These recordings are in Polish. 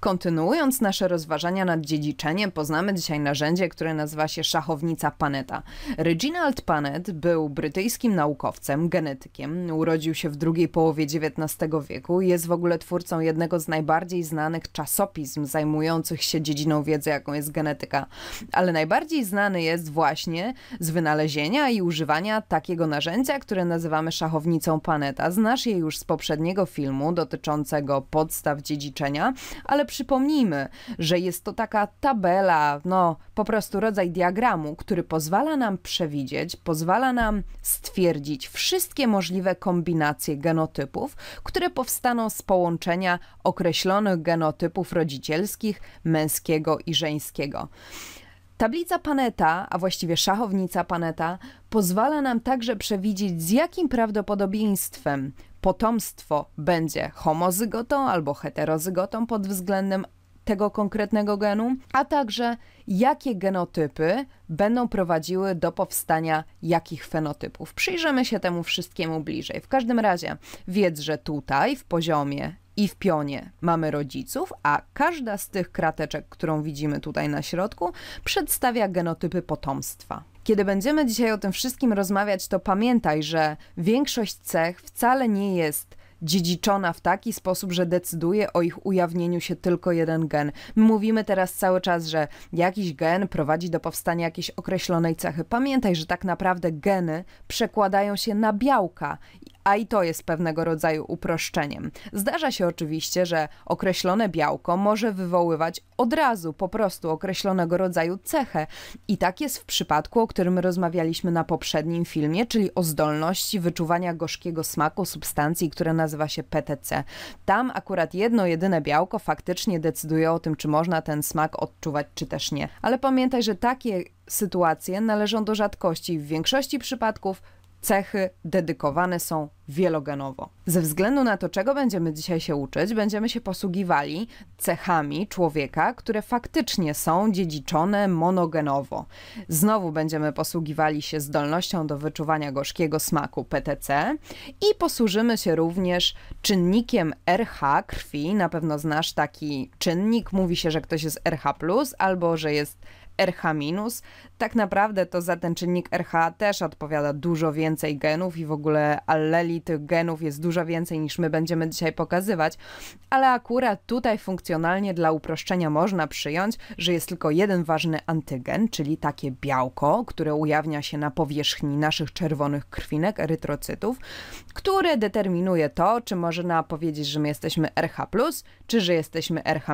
Kontynuując nasze rozważania nad dziedziczeniem, poznamy dzisiaj narzędzie, które nazywa się szachownica Paneta. Reginald Panet był brytyjskim naukowcem, genetykiem, urodził się w drugiej połowie XIX wieku i jest w ogóle twórcą jednego z najbardziej znanych czasopism zajmujących się dziedziną wiedzy, jaką jest genetyka. Ale najbardziej znany jest właśnie z wynalezienia i używania takiego narzędzia, które nazywamy szachownicą Paneta. Znasz je już z poprzedniego filmu dotyczącego podstaw dziedziczenia, ale przypomnijmy, że jest to taka tabela, no po prostu rodzaj diagramu, który pozwala nam przewidzieć, pozwala nam stwierdzić wszystkie możliwe kombinacje genotypów, które powstaną z połączenia określonych genotypów rodzicielskich męskiego i żeńskiego. Tablica Paneta, a właściwie szachownica Paneta, pozwala nam także przewidzieć, z jakim prawdopodobieństwem potomstwo będzie homozygotą albo heterozygotą pod względem tego konkretnego genu, a także jakie genotypy będą prowadziły do powstania jakich fenotypów. Przyjrzymy się temu wszystkiemu bliżej. W każdym razie wiedz, że tutaj w poziomie i w pionie mamy rodziców, a każda z tych krateczek, którą widzimy tutaj na środku, przedstawia genotypy potomstwa. Kiedy będziemy dzisiaj o tym wszystkim rozmawiać, to pamiętaj, że większość cech wcale nie jest dziedziczona w taki sposób, że decyduje o ich ujawnieniu się tylko jeden gen. Mówimy teraz cały czas, że jakiś gen prowadzi do powstania jakiejś określonej cechy. Pamiętaj, że tak naprawdę geny przekładają się na białka a i to jest pewnego rodzaju uproszczeniem. Zdarza się oczywiście, że określone białko może wywoływać od razu po prostu określonego rodzaju cechę, i tak jest w przypadku, o którym rozmawialiśmy na poprzednim filmie, czyli o zdolności wyczuwania gorzkiego smaku substancji, która nazywa się PTC. Tam akurat jedno jedyne białko faktycznie decyduje o tym, czy można ten smak odczuwać, czy też nie. Ale pamiętaj, że takie sytuacje należą do rzadkości. W większości przypadków cechy dedykowane są wielogenowo. Ze względu na to, czego będziemy dzisiaj się uczyć, będziemy się posługiwali cechami człowieka, które faktycznie są dziedziczone monogenowo. Znowu będziemy posługiwali się zdolnością do wyczuwania gorzkiego smaku PTC i posłużymy się również czynnikiem RH krwi. Na pewno znasz taki czynnik. Mówi się, że ktoś jest RH, albo że jest RH-. Tak naprawdę to za ten czynnik RH też odpowiada dużo więcej genów i w ogóle alleli tych genów jest dużo więcej niż my będziemy dzisiaj pokazywać, ale akurat tutaj funkcjonalnie dla uproszczenia można przyjąć, że jest tylko jeden ważny antygen, czyli takie białko, które ujawnia się na powierzchni naszych czerwonych krwinek, erytrocytów, które determinuje to, czy można powiedzieć, że my jesteśmy RH+, czy że jesteśmy RH-.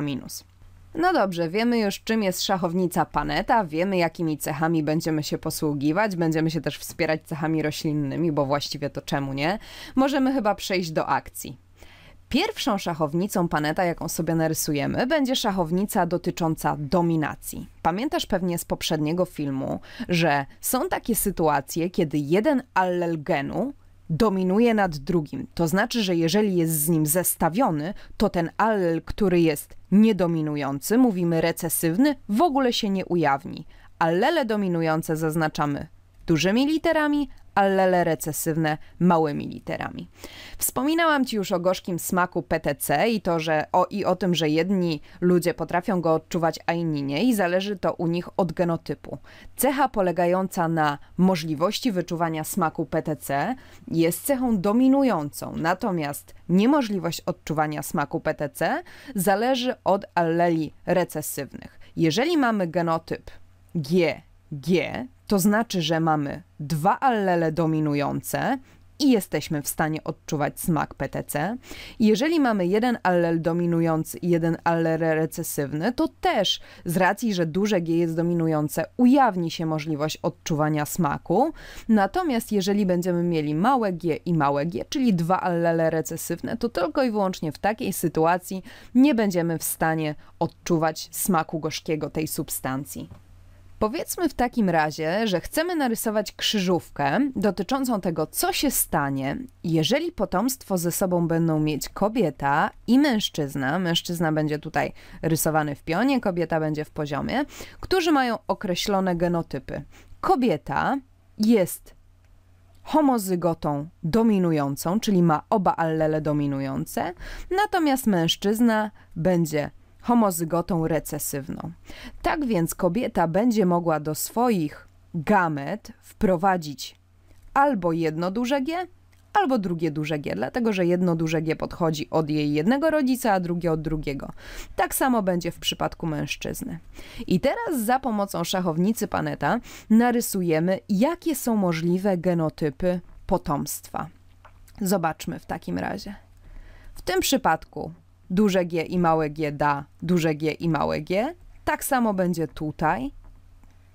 No dobrze, wiemy już czym jest szachownica paneta, wiemy jakimi cechami będziemy się posługiwać, będziemy się też wspierać cechami roślinnymi, bo właściwie to czemu nie? Możemy chyba przejść do akcji. Pierwszą szachownicą paneta, jaką sobie narysujemy, będzie szachownica dotycząca dominacji. Pamiętasz pewnie z poprzedniego filmu, że są takie sytuacje, kiedy jeden allel genu dominuje nad drugim. To znaczy, że jeżeli jest z nim zestawiony, to ten allel, który jest niedominujący, mówimy recesywny, w ogóle się nie ujawni. Allele dominujące zaznaczamy dużymi literami, allele recesywne małymi literami. Wspominałam Ci już o gorzkim smaku PTC i, to, że, o, i o tym, że jedni ludzie potrafią go odczuwać, a inni nie i zależy to u nich od genotypu. Cecha polegająca na możliwości wyczuwania smaku PTC jest cechą dominującą, natomiast niemożliwość odczuwania smaku PTC zależy od alleli recesywnych. Jeżeli mamy genotyp G, G, to znaczy, że mamy dwa allele dominujące i jesteśmy w stanie odczuwać smak PTC. Jeżeli mamy jeden allel dominujący i jeden allel recesywny, to też z racji, że duże G jest dominujące, ujawni się możliwość odczuwania smaku. Natomiast jeżeli będziemy mieli małe G i małe G, czyli dwa allele recesywne, to tylko i wyłącznie w takiej sytuacji nie będziemy w stanie odczuwać smaku gorzkiego tej substancji. Powiedzmy w takim razie, że chcemy narysować krzyżówkę dotyczącą tego, co się stanie, jeżeli potomstwo ze sobą będą mieć kobieta i mężczyzna. Mężczyzna będzie tutaj rysowany w pionie, kobieta będzie w poziomie, którzy mają określone genotypy. Kobieta jest homozygotą dominującą, czyli ma oba allele dominujące, natomiast mężczyzna będzie homozygotą recesywną. Tak więc kobieta będzie mogła do swoich gamet wprowadzić albo jedno duże G, albo drugie duże G, dlatego że jedno duże G podchodzi od jej jednego rodzica, a drugie od drugiego. Tak samo będzie w przypadku mężczyzny. I teraz za pomocą szachownicy Paneta narysujemy, jakie są możliwe genotypy potomstwa. Zobaczmy w takim razie. W tym przypadku duże G i małe G da duże G i małe G. Tak samo będzie tutaj,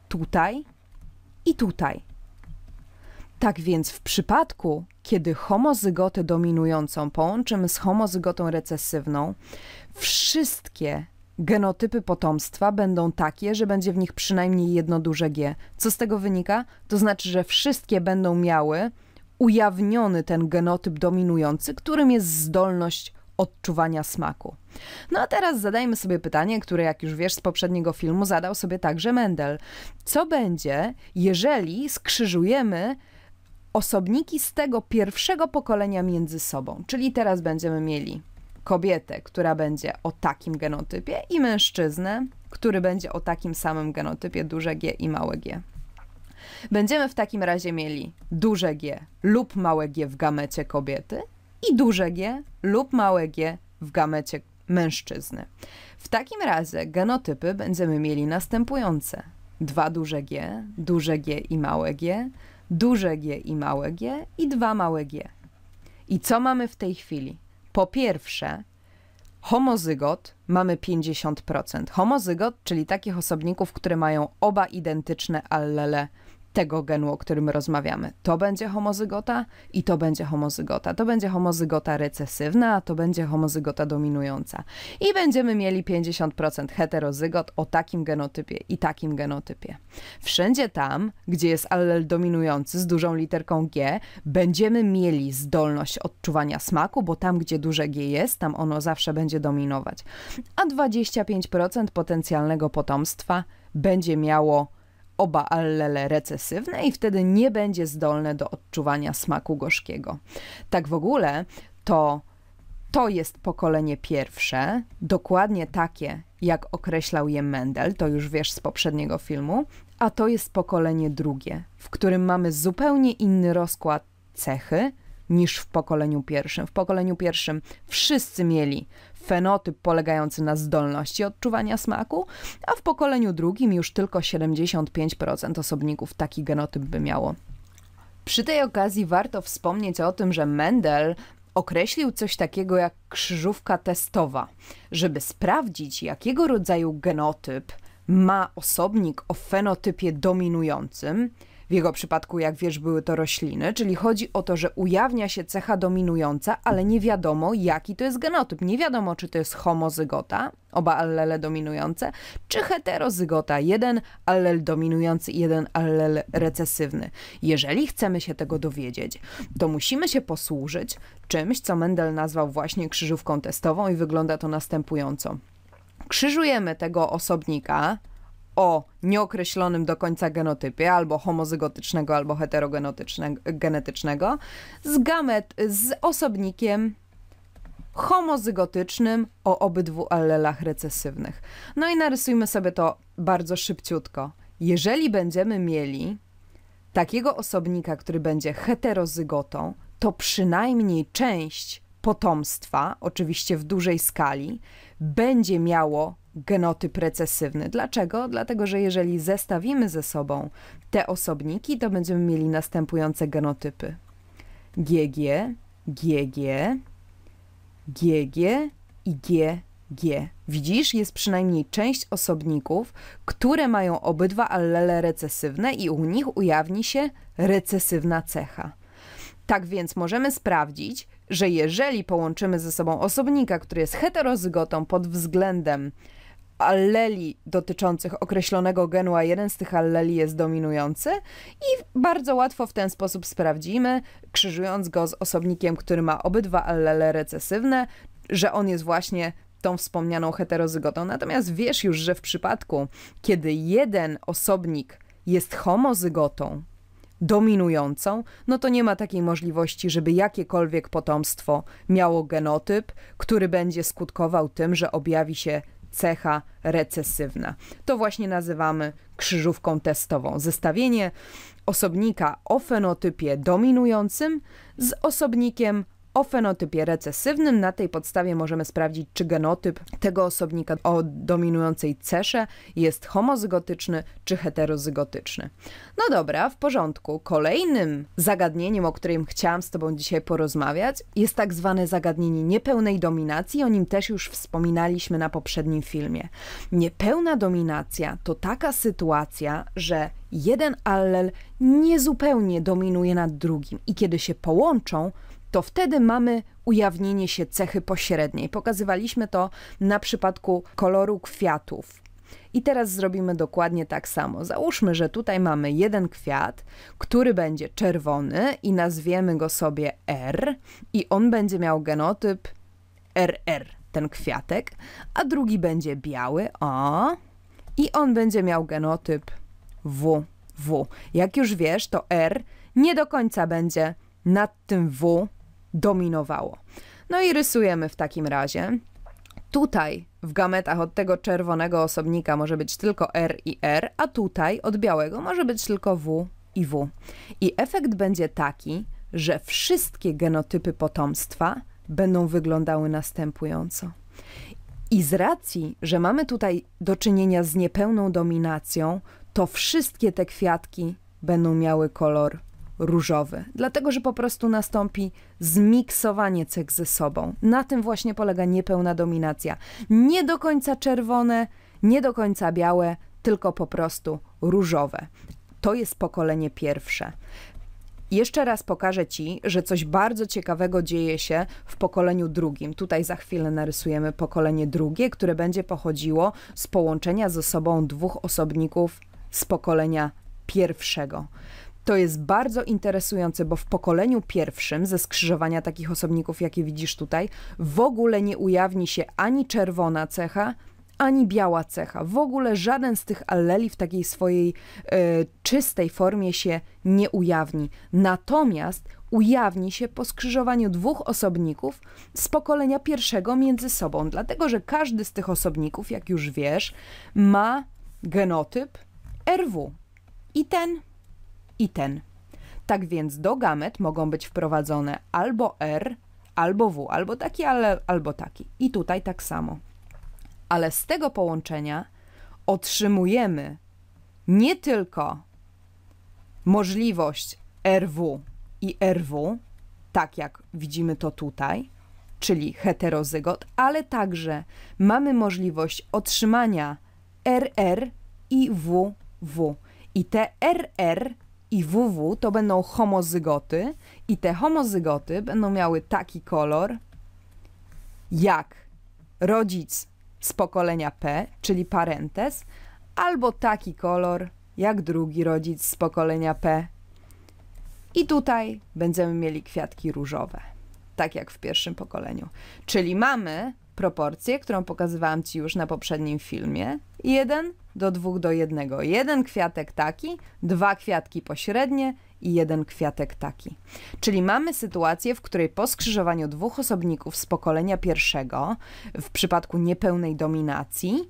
tutaj i tutaj. Tak więc w przypadku, kiedy homozygotę dominującą połączymy z homozygotą recesywną, wszystkie genotypy potomstwa będą takie, że będzie w nich przynajmniej jedno duże G. Co z tego wynika? To znaczy, że wszystkie będą miały ujawniony ten genotyp dominujący, którym jest zdolność odczuwania smaku. No a teraz zadajmy sobie pytanie, które jak już wiesz z poprzedniego filmu zadał sobie także Mendel. Co będzie, jeżeli skrzyżujemy osobniki z tego pierwszego pokolenia między sobą? Czyli teraz będziemy mieli kobietę, która będzie o takim genotypie i mężczyznę, który będzie o takim samym genotypie duże G i małe G. Będziemy w takim razie mieli duże G lub małe G w gamecie kobiety i duże G lub małe g w gamecie mężczyzny. W takim razie genotypy będziemy mieli następujące: dwa duże G, duże G i małe G, duże G i małe G i dwa małe G. I co mamy w tej chwili? Po pierwsze, homozygot mamy 50%. Homozygot, czyli takich osobników, które mają oba identyczne allele tego genu, o którym rozmawiamy. To będzie homozygota i to będzie homozygota. To będzie homozygota recesywna, a to będzie homozygota dominująca. I będziemy mieli 50% heterozygot o takim genotypie i takim genotypie. Wszędzie tam, gdzie jest allel dominujący z dużą literką G, będziemy mieli zdolność odczuwania smaku, bo tam, gdzie duże G jest, tam ono zawsze będzie dominować. A 25% potencjalnego potomstwa będzie miało oba allele recesywne i wtedy nie będzie zdolne do odczuwania smaku gorzkiego. Tak w ogóle to to jest pokolenie pierwsze, dokładnie takie, jak określał je Mendel, to już wiesz z poprzedniego filmu, a to jest pokolenie drugie, w którym mamy zupełnie inny rozkład cechy niż w pokoleniu pierwszym. W pokoleniu pierwszym wszyscy mieli fenotyp polegający na zdolności odczuwania smaku, a w pokoleniu drugim już tylko 75% osobników taki genotyp by miało. Przy tej okazji warto wspomnieć o tym, że Mendel określił coś takiego jak krzyżówka testowa. Żeby sprawdzić, jakiego rodzaju genotyp ma osobnik o fenotypie dominującym, w jego przypadku, jak wiesz, były to rośliny, czyli chodzi o to, że ujawnia się cecha dominująca, ale nie wiadomo, jaki to jest genotyp. Nie wiadomo, czy to jest homozygota, oba allele dominujące, czy heterozygota, jeden allel dominujący, jeden allel recesywny. Jeżeli chcemy się tego dowiedzieć, to musimy się posłużyć czymś, co Mendel nazwał właśnie krzyżówką testową i wygląda to następująco. Krzyżujemy tego osobnika, o nieokreślonym do końca genotypie, albo homozygotycznego, albo heterogenetycznego, z, gamet, z osobnikiem homozygotycznym o obydwu allelach recesywnych. No i narysujmy sobie to bardzo szybciutko. Jeżeli będziemy mieli takiego osobnika, który będzie heterozygotą, to przynajmniej część potomstwa, oczywiście w dużej skali, będzie miało genotyp recesywny. Dlaczego? Dlatego, że jeżeli zestawimy ze sobą te osobniki, to będziemy mieli następujące genotypy. GG, GG, GG i GG. Widzisz, jest przynajmniej część osobników, które mają obydwa allele recesywne i u nich ujawni się recesywna cecha. Tak więc możemy sprawdzić, że jeżeli połączymy ze sobą osobnika, który jest heterozygotą pod względem alleli dotyczących określonego genu, a jeden z tych alleli jest dominujący i bardzo łatwo w ten sposób sprawdzimy, krzyżując go z osobnikiem, który ma obydwa allele recesywne, że on jest właśnie tą wspomnianą heterozygotą. Natomiast wiesz już, że w przypadku, kiedy jeden osobnik jest homozygotą, dominującą, no to nie ma takiej możliwości, żeby jakiekolwiek potomstwo miało genotyp, który będzie skutkował tym, że objawi się cecha recesywna. To właśnie nazywamy krzyżówką testową. Zestawienie osobnika o fenotypie dominującym z osobnikiem o fenotypie recesywnym. Na tej podstawie możemy sprawdzić, czy genotyp tego osobnika o dominującej cesze jest homozygotyczny czy heterozygotyczny. No dobra, w porządku. Kolejnym zagadnieniem, o którym chciałam z Tobą dzisiaj porozmawiać, jest tak zwane zagadnienie niepełnej dominacji. O nim też już wspominaliśmy na poprzednim filmie. Niepełna dominacja to taka sytuacja, że jeden allel niezupełnie dominuje nad drugim i kiedy się połączą, to wtedy mamy ujawnienie się cechy pośredniej. Pokazywaliśmy to na przypadku koloru kwiatów. I teraz zrobimy dokładnie tak samo. Załóżmy, że tutaj mamy jeden kwiat, który będzie czerwony i nazwiemy go sobie R i on będzie miał genotyp RR, ten kwiatek, a drugi będzie biały A i on będzie miał genotyp W. W. Jak już wiesz, to R nie do końca będzie nad tym W dominowało. No i rysujemy w takim razie. Tutaj w gametach od tego czerwonego osobnika może być tylko R i R, a tutaj od białego może być tylko W i W. I efekt będzie taki, że wszystkie genotypy potomstwa będą wyglądały następująco. I z racji, że mamy tutaj do czynienia z niepełną dominacją, to wszystkie te kwiatki będą miały kolor różowy, dlatego że po prostu nastąpi zmiksowanie cech ze sobą. Na tym właśnie polega niepełna dominacja. Nie do końca czerwone, nie do końca białe, tylko po prostu różowe. To jest pokolenie pierwsze. Jeszcze raz pokażę Ci, że coś bardzo ciekawego dzieje się w pokoleniu drugim. Tutaj za chwilę narysujemy pokolenie drugie, które będzie pochodziło z połączenia ze sobą dwóch osobników z pokolenia pierwszego. To jest bardzo interesujące, bo w pokoleniu pierwszym ze skrzyżowania takich osobników, jakie widzisz tutaj, w ogóle nie ujawni się ani czerwona cecha, ani biała cecha. W ogóle żaden z tych alleli w takiej swojej y, czystej formie się nie ujawni. Natomiast ujawni się po skrzyżowaniu dwóch osobników z pokolenia pierwszego między sobą, dlatego że każdy z tych osobników, jak już wiesz, ma genotyp RW. I ten i ten. Tak więc do gamet mogą być wprowadzone albo R, albo W, albo taki, ale, albo taki. I tutaj tak samo. Ale z tego połączenia otrzymujemy nie tylko możliwość RW i RW, tak jak widzimy to tutaj, czyli heterozygot, ale także mamy możliwość otrzymania RR i WW. I te RR i WW to będą homozygoty i te homozygoty będą miały taki kolor jak rodzic z pokolenia P, czyli parentes, albo taki kolor jak drugi rodzic z pokolenia P. I tutaj będziemy mieli kwiatki różowe, tak jak w pierwszym pokoleniu. Czyli mamy proporcję, którą pokazywałam Ci już na poprzednim filmie. 1 do dwóch do jednego. Jeden kwiatek taki, dwa kwiatki pośrednie i jeden kwiatek taki. Czyli mamy sytuację, w której po skrzyżowaniu dwóch osobników z pokolenia pierwszego, w przypadku niepełnej dominacji,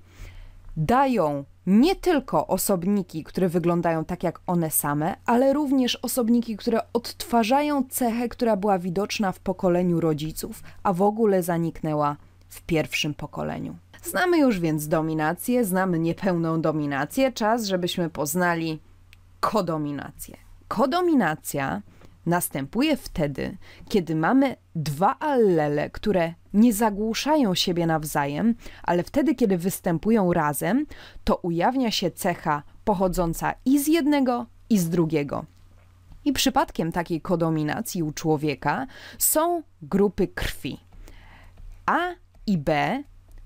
dają nie tylko osobniki, które wyglądają tak jak one same, ale również osobniki, które odtwarzają cechę, która była widoczna w pokoleniu rodziców, a w ogóle zaniknęła w pierwszym pokoleniu. Znamy już więc dominację, znamy niepełną dominację. Czas, żebyśmy poznali kodominację. Kodominacja następuje wtedy, kiedy mamy dwa allele, które nie zagłuszają siebie nawzajem, ale wtedy, kiedy występują razem, to ujawnia się cecha pochodząca i z jednego, i z drugiego. I przypadkiem takiej kodominacji u człowieka są grupy krwi. A i B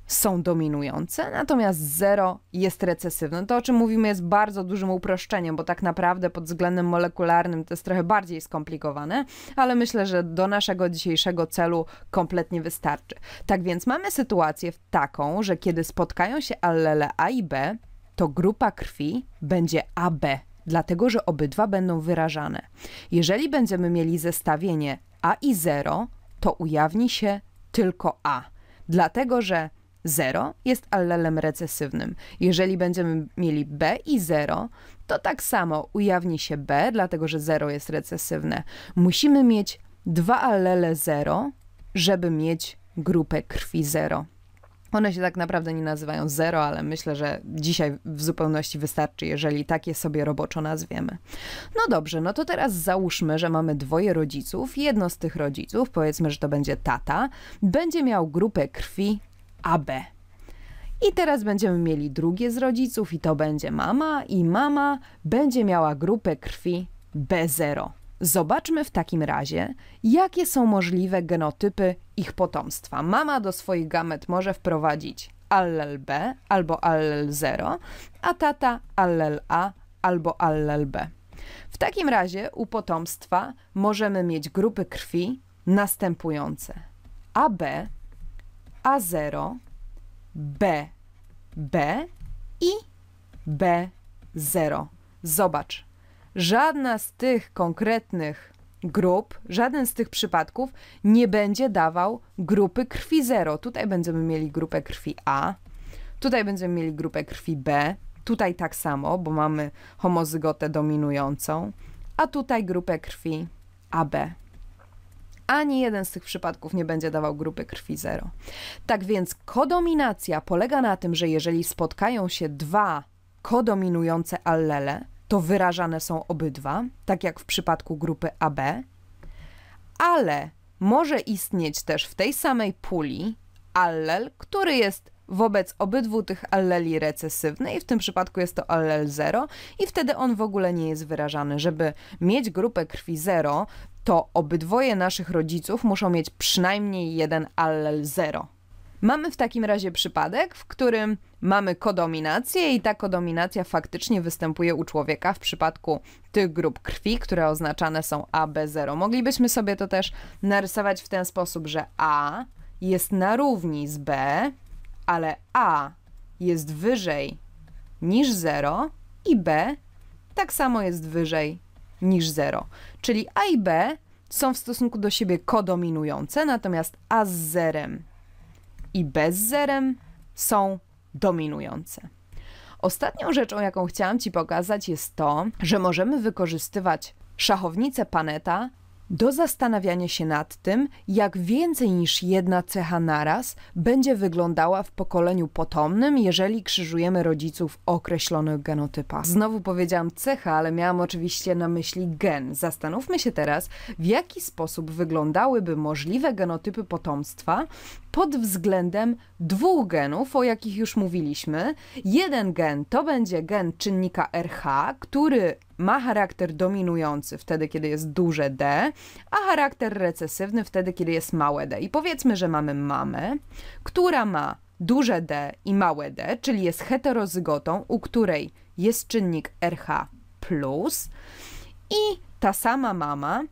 są dominujące, natomiast zero jest recesywne. To, o czym mówimy, jest bardzo dużym uproszczeniem, bo tak naprawdę pod względem molekularnym to jest trochę bardziej skomplikowane, ale myślę, że do naszego dzisiejszego celu kompletnie wystarczy. Tak więc mamy sytuację taką, że kiedy spotkają się allele A i B, to grupa krwi będzie AB, dlatego że obydwa będą wyrażane. Jeżeli będziemy mieli zestawienie A i 0, to ujawni się tylko A, dlatego że 0 jest allelem recesywnym. Jeżeli będziemy mieli B i 0, to tak samo ujawni się B, dlatego że 0 jest recesywne. Musimy mieć dwa allele 0, żeby mieć grupę krwi 0. One się tak naprawdę nie nazywają zero, ale myślę, że dzisiaj w zupełności wystarczy, jeżeli takie sobie roboczo nazwiemy. No dobrze, no to teraz załóżmy, że mamy dwoje rodziców. Jedno z tych rodziców, powiedzmy, że to będzie tata, będzie miał grupę krwi AB. I teraz będziemy mieli drugie z rodziców i to będzie mama i mama będzie miała grupę krwi B0. Zobaczmy w takim razie, jakie są możliwe genotypy ich potomstwa. Mama do swoich gamet może wprowadzić allel B albo allel 0, a tata allel A albo allel B. W takim razie u potomstwa możemy mieć grupy krwi następujące. AB a0, B, B i B0. Zobacz, żadna z tych konkretnych grup, żaden z tych przypadków nie będzie dawał grupy krwi 0. Tutaj będziemy mieli grupę krwi A, tutaj będziemy mieli grupę krwi B, tutaj tak samo, bo mamy homozygotę dominującą, a tutaj grupę krwi AB. Ani jeden z tych przypadków nie będzie dawał grupy krwi 0. Tak więc kodominacja polega na tym, że jeżeli spotkają się dwa kodominujące allele, to wyrażane są obydwa, tak jak w przypadku grupy AB, ale może istnieć też w tej samej puli allel, który jest wobec obydwu tych alleli recesywny i w tym przypadku jest to allel 0 i wtedy on w ogóle nie jest wyrażany. Żeby mieć grupę krwi 0, to obydwoje naszych rodziców muszą mieć przynajmniej jeden allel 0. Mamy w takim razie przypadek, w którym mamy kodominację i ta kodominacja faktycznie występuje u człowieka w przypadku tych grup krwi, które oznaczane są AB0. Moglibyśmy sobie to też narysować w ten sposób, że A jest na równi z B, ale A jest wyżej niż 0 i B tak samo jest wyżej niż 0. Czyli A i B są w stosunku do siebie kodominujące, natomiast A z zerem i B z zerem są dominujące. Ostatnią rzeczą, jaką chciałam Ci pokazać, jest to, że możemy wykorzystywać szachownicę Paneta do zastanawiania się nad tym, jak więcej niż jedna cecha naraz będzie wyglądała w pokoleniu potomnym, jeżeli krzyżujemy rodziców o określonych genotypach. Znowu powiedziałam cecha, ale miałam oczywiście na myśli gen. Zastanówmy się teraz, w jaki sposób wyglądałyby możliwe genotypy potomstwa, pod względem dwóch genów, o jakich już mówiliśmy. Jeden gen to będzie gen czynnika RH, który ma charakter dominujący wtedy, kiedy jest duże D, a charakter recesywny wtedy, kiedy jest małe D. I powiedzmy, że mamy mamę, która ma duże D i małe D, czyli jest heterozygotą, u której jest czynnik RH+, i ta sama mama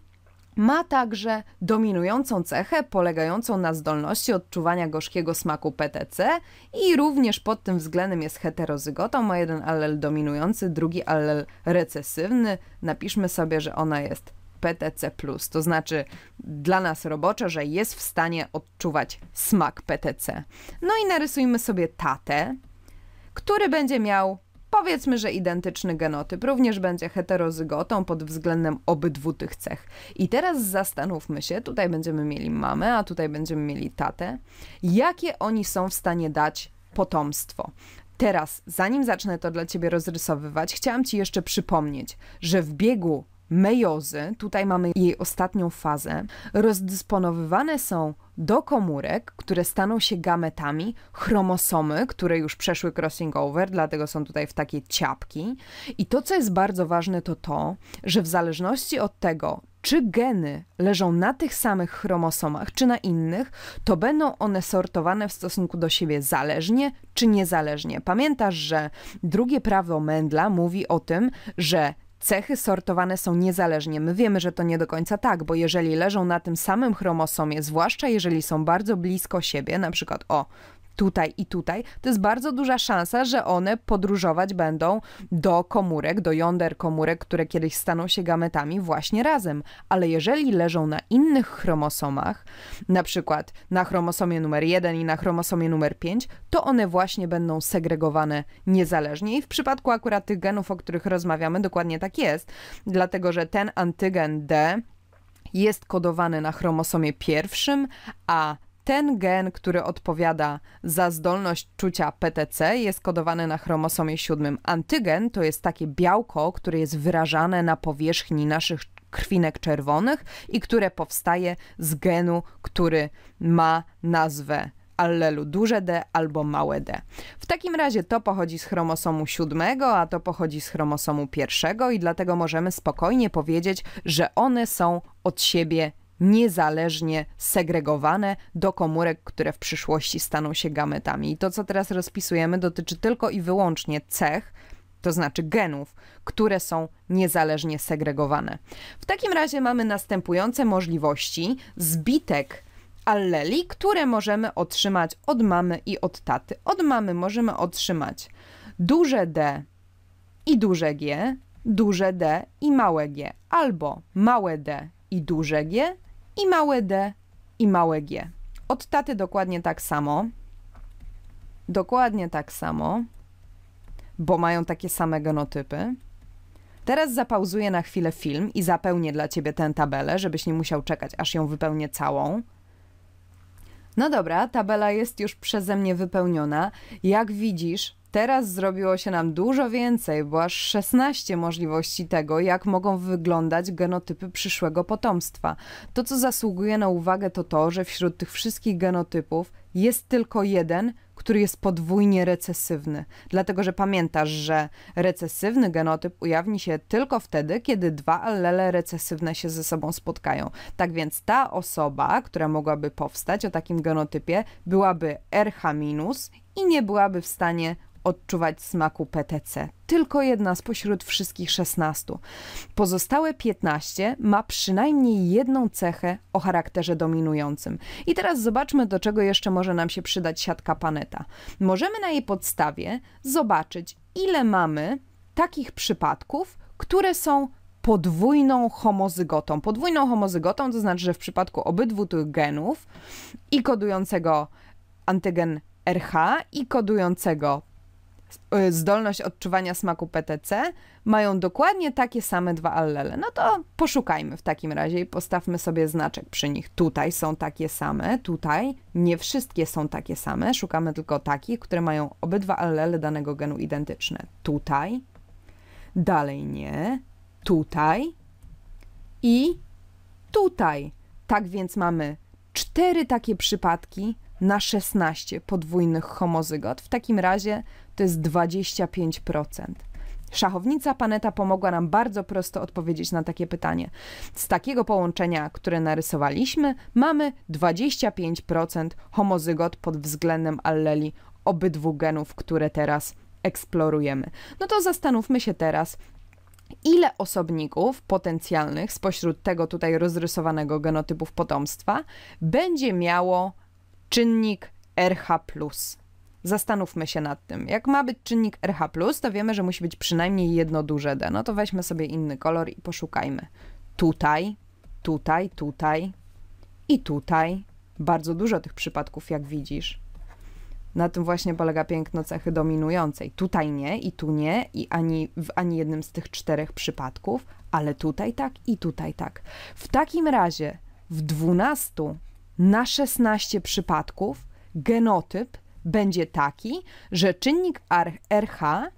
ma także dominującą cechę polegającą na zdolności odczuwania gorzkiego smaku PTC i również pod tym względem jest heterozygotą. Ma jeden allel dominujący, drugi allel recesywny. Napiszmy sobie, że ona jest PTC, to znaczy dla nas robocze, że jest w stanie odczuwać smak PTC. No i narysujmy sobie tatę, który będzie miał powiedzmy, że identyczny genotyp, również będzie heterozygotą pod względem obydwu tych cech. I teraz zastanówmy się, tutaj będziemy mieli mamę, a tutaj będziemy mieli tatę, jakie oni są w stanie dać potomstwo. Teraz, zanim zacznę to dla Ciebie rozrysowywać, chciałam Ci jeszcze przypomnieć, że w biegu mejozy, tutaj mamy jej ostatnią fazę, rozdysponowywane są do komórek, które staną się gametami, chromosomy, które już przeszły crossing over, dlatego są tutaj w takie ciapki. I to, co jest bardzo ważne, to to, że w zależności od tego, czy geny leżą na tych samych chromosomach, czy na innych, to będą one sortowane w stosunku do siebie zależnie czy niezależnie. Pamiętasz, że drugie prawo Mendla mówi o tym, że cechy sortowane są niezależnie. My wiemy, że to nie do końca tak, bo jeżeli leżą na tym samym chromosomie, zwłaszcza jeżeli są bardzo blisko siebie, na przykład o, tutaj i tutaj, to jest bardzo duża szansa, że one podróżować będą do komórek, do jąder komórek, które kiedyś staną się gametami właśnie razem. Ale jeżeli leżą na innych chromosomach, na przykład na chromosomie numer 1 i na chromosomie numer 5, to one właśnie będą segregowane niezależnie i w przypadku akurat tych genów, o których rozmawiamy, dokładnie tak jest, dlatego że ten antygen D jest kodowany na chromosomie pierwszym, a ten gen, który odpowiada za zdolność czucia PTC, jest kodowany na chromosomie 7. Antygen to jest takie białko, które jest wyrażane na powierzchni naszych krwinek czerwonych i które powstaje z genu, który ma nazwę allelu duże D albo małe D. W takim razie to pochodzi z chromosomu siódmego, a to pochodzi z chromosomu pierwszego i dlatego możemy spokojnie powiedzieć, że one są od siebie niezależnie segregowane do komórek, które w przyszłości staną się gametami. I to, co teraz rozpisujemy, dotyczy tylko i wyłącznie cech, to znaczy genów, które są niezależnie segregowane. W takim razie mamy następujące możliwości zbitek alleli, które możemy otrzymać od mamy i od taty. Od mamy możemy otrzymać duże D i duże G, duże D i małe G, albo małe D i duże G, i małe d i małe g. Od taty dokładnie tak samo. Dokładnie tak samo, bo mają takie same genotypy. Teraz zapauzuję na chwilę film i zapełnię dla ciebie tę tabelę, żebyś nie musiał czekać, aż ją wypełnię całą. No dobra, tabela jest już przeze mnie wypełniona. Jak widzisz, Teraz zrobiło się nam dużo więcej, bo aż 16 możliwości tego, jak mogą wyglądać genotypy przyszłego potomstwa. To, co zasługuje na uwagę, to to, że wśród tych wszystkich genotypów jest tylko jeden, który jest podwójnie recesywny. Dlatego, że pamiętasz, że recesywny genotyp ujawni się tylko wtedy, kiedy dwa allele recesywne się ze sobą spotkają. Tak więc ta osoba, która mogłaby powstać o takim genotypie, byłaby RH- i nie byłaby w stanie odczuwać smaku PTC. Tylko jedna spośród wszystkich 16. Pozostałe 15 ma przynajmniej jedną cechę o charakterze dominującym. I teraz zobaczmy, do czego jeszcze może nam się przydać siatka paneta. Możemy na jej podstawie zobaczyć, ile mamy takich przypadków, które są podwójną homozygotą. Podwójną homozygotą to znaczy, że w przypadku obydwu tych genów i kodującego antygen RH i kodującego Y, zdolność odczuwania smaku PTC mają dokładnie takie same dwa allele. No to poszukajmy w takim razie i postawmy sobie znaczek przy nich. Tutaj są takie same, tutaj nie wszystkie są takie same. Szukamy tylko takich, które mają obydwa allele danego genu identyczne. Tutaj, dalej nie, tutaj i tutaj. Tak więc mamy cztery takie przypadki na 16 podwójnych homozygot. W takim razie to jest 25%. Szachownica Paneta pomogła nam bardzo prosto odpowiedzieć na takie pytanie. Z takiego połączenia, które narysowaliśmy, mamy 25% homozygot pod względem alleli obydwu genów, które teraz eksplorujemy. No to zastanówmy się teraz, ile osobników potencjalnych spośród tego tutaj rozrysowanego genotypów potomstwa będzie miało czynnik RH. Zastanówmy się nad tym. Jak ma być czynnik RH, to wiemy, że musi być przynajmniej jedno duże D. No to weźmy sobie inny kolor i poszukajmy. Tutaj, tutaj, tutaj i tutaj. Bardzo dużo tych przypadków, jak widzisz. Na tym właśnie polega piękno cechy dominującej. Tutaj nie, i tu nie, i ani w ani jednym z tych czterech przypadków, ale tutaj tak i tutaj tak. W takim razie w dwunastu na 16 przypadków genotyp będzie taki, że czynnik RH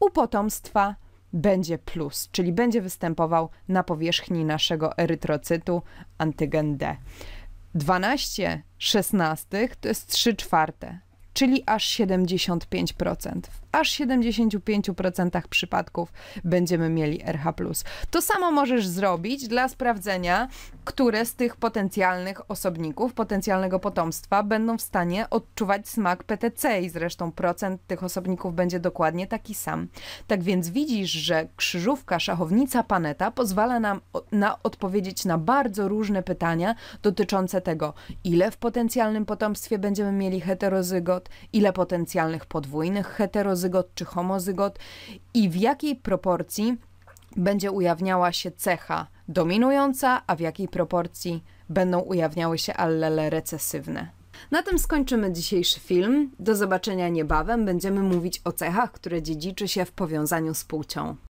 u potomstwa będzie plus, czyli będzie występował na powierzchni naszego erytrocytu antygen D. 12 szesnastych to jest 3 czwarte, czyli aż 75% aż 75% przypadków będziemy mieli RH. To samo możesz zrobić dla sprawdzenia, które z tych potencjalnych osobników, potencjalnego potomstwa będą w stanie odczuwać smak PTC i zresztą procent tych osobników będzie dokładnie taki sam. Tak więc widzisz, że krzyżówka, szachownica, paneta pozwala nam na odpowiedzieć na bardzo różne pytania dotyczące tego, ile w potencjalnym potomstwie będziemy mieli heterozygot, ile potencjalnych podwójnych heterozygot, heterozygot czy homozygot i w jakiej proporcji będzie ujawniała się cecha dominująca, a w jakiej proporcji będą ujawniały się allele recesywne. Na tym skończymy dzisiejszy film. Do zobaczenia niebawem. Będziemy mówić o cechach, które dziedziczy się w powiązaniu z płcią.